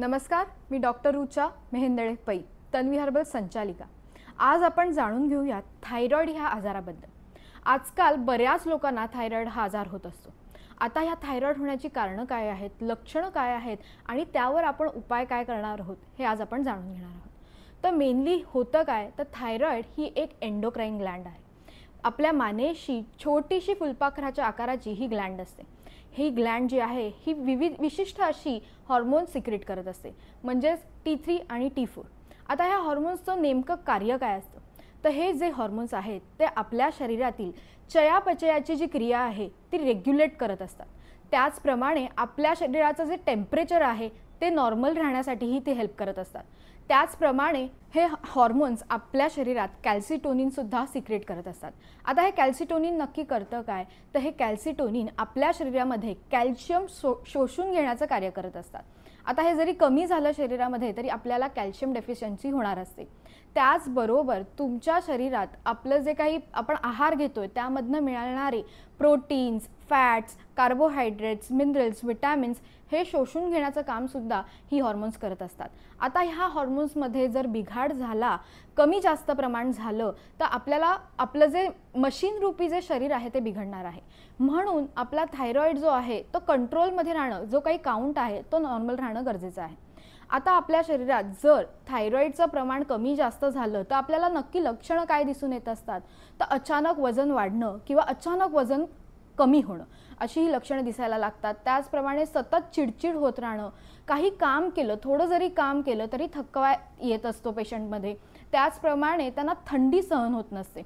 नमस्कार मी डॉक्टर रुचा मेहेंदळे पै तन्वी हर्बल संचालिका आज आपण जाणून घेऊयात थायरॉईड ह्या आजाराबद्दल आजकाल बऱ्याच लोकांना थायरॉईड हा आजार होत असतो आता ह्या थायरॉईड होण्याची कारणं काय आहेत लक्षणं काय आहेत आणि त्यावर आपण उपाय काय करणार आहोत हे आज आपण जाणून घेणार आहोत तर मेनली होतं काय तर थायरॉईड ही एक एन्डोक्राईन ग्लँड आहे आपल्या मानेशी छोटीशी फुलपाखराच्या आकाराची ही ग्लँड असते ही ग्लँड जी आहे ही विविध विशिष्ट अशी हॉर्मोन्स सिक्रेट करत असते म्हणजेच टी थ्री आणि टी फोर आता ह्या हॉर्मोन्सचं नेमकं कार्य काय असतं तर हे जे हॉर्मोन्स आहेत ते आपल्या शरीरातील चयापचयाची जी क्रिया आहे ती रेग्युलेट करत असतात त्याचप्रमाणे आपल्या शरीराचं जे टेम्परेचर आहे ते नॉर्मल राहण्यासाठीही ते हेल्प करत असतात त्याचप्रमाणे हे हॉर्मोन्स आपल्या शरीरात कॅल्सिटोनिनसुद्धा सिक्रेट करत असतात आता हे कॅल्सिटोनिन नक्की करतं काय तर हे कॅल्सिटोनिन आपल्या शरीरामध्ये कॅल्शियम शो शोषून घेण्याचं कार्य करत असतात आता हे जरी कमी झालं शरीरामध्ये तरी आपल्याला कॅल्शियम डेफिशियन्सी होणार असते त्याचबरोबर तुमच्या शरीरात आपलं जे काही आपण आहार घेतो आहे त्यामधनं मिळणारे proteins fats carbohydrates minerals vitamins हे शोषून घेण्याचं कामसुद्धा ही हॉर्मोन्स करत असतात आता ह्या हॉर्मोन्समध्ये जर बिघाड झाला कमी जास्त प्रमाण झालं तर आपल्याला आपलं जे मशीन रूपी जे शरीर आहे ते बिघडणार आहे म्हणून आपला थायरॉईड जो आहे तो कंट्रोलमध्ये राहणं जो काही काउंट आहे तो नॉर्मल राहणं गरजेचं आहे आता आपल्या शरीरात जर थायरॉईडचं प्रमाण कमी जास्त झालं तर आपल्याला नक्की लक्षणं काय दिसून येत असतात तर अचानक वजन वाढणं किंवा अचानक वजन कमी होणं अशी ही लक्षणं दिसायला लागतात त्याचप्रमाणे सतत चिडचिड होत राहणं काही काम केलं थोडं जरी काम केलं तरी थकवा येत असतो पेशंटमध्ये त्याचप्रमाणे त्यांना थंडी सहन होत नसते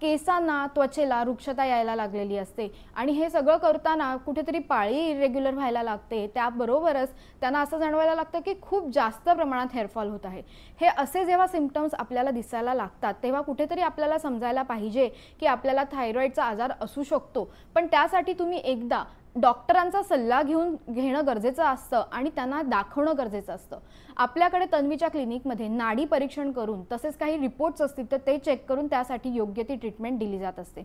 केसांना त्वचेला वृक्षता यायला लागलेली असते आणि हे सगळं करताना कुठेतरी पाळी इरेग्युलर व्हायला लागते त्याबरोबरच त्यांना असं जाणवायला लागतं की खूप जास्त प्रमाणात हेअरफॉल होत आहे हे असे जेव्हा सिमटम्स आपल्याला दिसायला लागतात तेव्हा कुठेतरी आपल्याला समजायला पाहिजे की आपल्याला थायरॉईडचा आजार असू शकतो पण त्यासाठी तुम्ही एकदा डॉक्टरांचा सल्ला घेऊन घेणं गरजेचं असतं आणि त्यांना दाखवणं गरजेचं असतं आपल्याकडे तन्वीच्या क्लिनिकमध्ये नाडी परीक्षण करून तसेच काही रिपोर्ट्स असतील तर ते चेक करून त्यासाठी योग्य ती ट्रीटमेंट दिली जात असते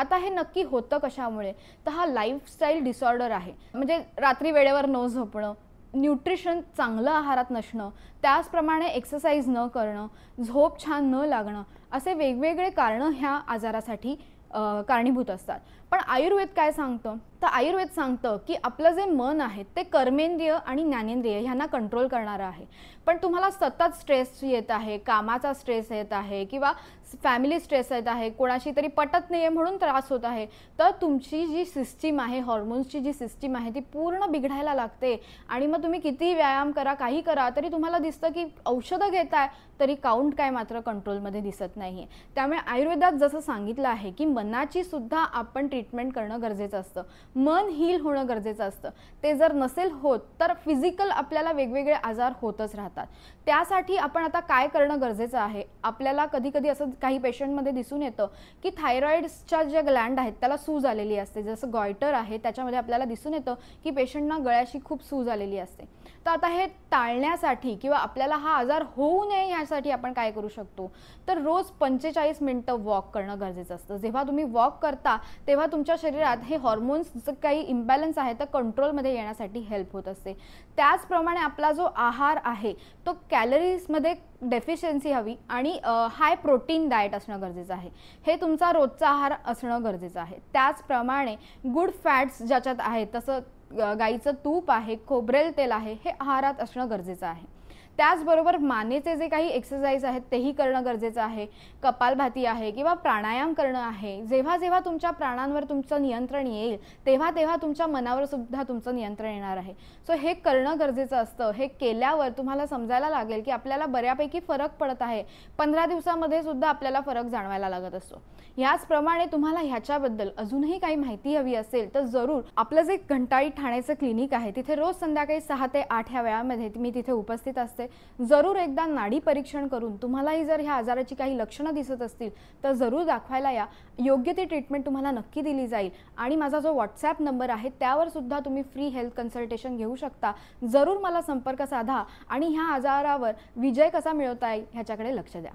आता हे नक्की होतं कशामुळे तर हा लाईफस्टाईल डिसऑर्डर आहे म्हणजे रात्री वेळेवर न झोपणं न्यूट्रिशन चांगलं आहारात नसणं त्याचप्रमाणे एक्सरसाइज न करणं झोप छान न लागणं असे वेगवेगळे कारणं ह्या आजारासाठी कारणीभूत असतात पण आयुर्वेद काय सांगतं तर आयुर्वेद सांगतं की आपलं जे मन आहे ते कर्मेंद्रिय आणि ज्ञानेंद्रिय ह्यांना कंट्रोल करणारं आहे पण तुम्हाला सतत स्ट्रेस येत आहे कामाचा स्ट्रेस येत आहे किंवा फॅमिली स्ट्रेस येत आहे कोणाशी तरी पटत नाही आहे म्हणून त्रास होत आहे तर तुमची जी सिस्टीम आहे हॉर्मोन्सची जी सिस्टीम आहे ती पूर्ण बिघडायला लागते आणि मग तुम्ही किती व्यायाम करा काही करा तरी तुम्हाला दिसतं की औषधं घेताय तरी काउंट काय मात्र कंट्रोलमध्ये दिसत नाही त्यामुळे आयुर्वेदात जसं सांगितलं आहे की मनाची सुद्धा आपण ट्रीटमेंट करणं गरजेचं असतं मन हील होणं गरजेचं असतं ते जर नसेल होत तर फिजिकल आपल्याला वेगवेगळे आजार होतच राहतात त्यासाठी आपण आता काय करणं गरजेचं आहे आपल्याला कधी कधी असं काही पेशंटमध्ये दिसून येतं की थायरॉईड्सच्या ज्या ग्लँड आहेत त्याला सूज आलेली असते जसं गॉयटर आहे त्याच्यामध्ये आपल्याला दिसून येतं की पेशंटना गळ्याशी खूप सूज आलेली असते तर आता हे टाळण्यासाठी किंवा आपल्याला हा आजार होऊ नये यासाठी आपण काय करू शकतो तर रोज पंचेचाळीस मिनटं वॉक करणं गरजेचं असतं जेव्हा तुम्ही वॉक करता तेव्हा तुमच्या शरीरात हे हॉर्मोन्स काही इम्बॅलन्स आहे तर कंट्रोलमध्ये येण्यासाठी हेल्प होत असते त्याचप्रमाणे आपला जो आहार आहे तो कॅलरीजमध्ये डेफिशियन्सी हवी आणि हाय प्रोटीन प्रोटीन डाएट असणं गरजेचं आहे हे तुमचा रोजचा आहार असणं गरजेचं आहे त्याचप्रमाणे गुड फॅट्स ज्याच्यात आहेत तसं गाईचं तूप आहे खोबरेल तेल आहे हे आहारात असणं गरजेचं आहे त्याचबरोबर मानेचे जे काही एक्सरसाइज आहेत तेही करणं गरजेचं आहे कपालभाती आहे किंवा प्राणायाम करणं आहे जेव्हा जेव्हा तुमच्या प्राणांवर तुमचं नियंत्रण येईल तेव्हा तेव्हा तुमच्या मनावर सुद्धा तुमचं नियंत्रण येणार आहे सो हे करणं गरजेचं असतं हे केल्यावर तुम्हाला समजायला लागेल की आपल्याला बऱ्यापैकी फरक पडत आहे पंधरा दिवसामध्ये सुद्धा आपल्याला फरक जाणवायला लागत असतो याचप्रमाणे तुम्हाला ह्याच्याबद्दल अजूनही काही माहिती हवी असेल तर जरूर आपलं जे घंटाळी ठाण्याचं क्लिनिक आहे तिथे रोज संध्याकाळी सहा ते आठ ह्या वेळामध्ये मी तिथे उपस्थित असते जरूर एकदा नाडी परीक्षण करून तुम्हालाही जर ह्या आजाराची काही लक्षणं दिसत असतील तर जरूर दाखवायला या योग्य ती ट्रीटमेंट तुम्हाला नक्की दिली जाईल आणि माझा जो व्हॉट्सॲप नंबर आहे त्यावर सुद्धा तुम्ही फ्री हेल्थ कन्सल्टेशन घेऊ शकता जरूर मला संपर्क साधा आणि ह्या आजारावर विजय कसा मिळवता येईल ह्याच्याकडे लक्ष द्या